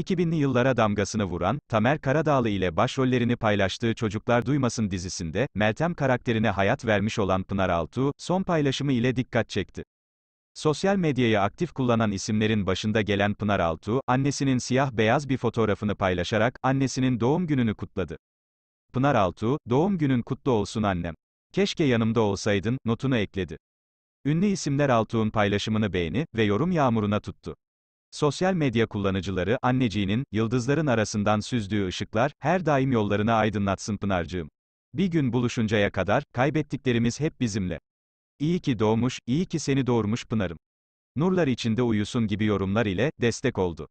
2000'li yıllara damgasını vuran, Tamer Karadağlı ile başrollerini paylaştığı Çocuklar Duymasın dizisinde, Meltem karakterine hayat vermiş olan Pınar Altuğ, son paylaşımı ile dikkat çekti. Sosyal medyayı aktif kullanan isimlerin başında gelen Pınar Altuğ, annesinin siyah-beyaz bir fotoğrafını paylaşarak, annesinin doğum gününü kutladı. Pınar Altuğ, doğum günün kutlu olsun annem. Keşke yanımda olsaydın, notunu ekledi. Ünlü isimler Altuğ'un paylaşımını beğeni ve yorum yağmuruna tuttu. Sosyal medya kullanıcıları, anneciğinin, yıldızların arasından süzdüğü ışıklar, her daim yollarını aydınlatsın Pınar'cığım. Bir gün buluşuncaya kadar, kaybettiklerimiz hep bizimle. İyi ki doğmuş, iyi ki seni doğurmuş Pınar'ım. Nurlar içinde uyusun gibi yorumlar ile, destek oldu.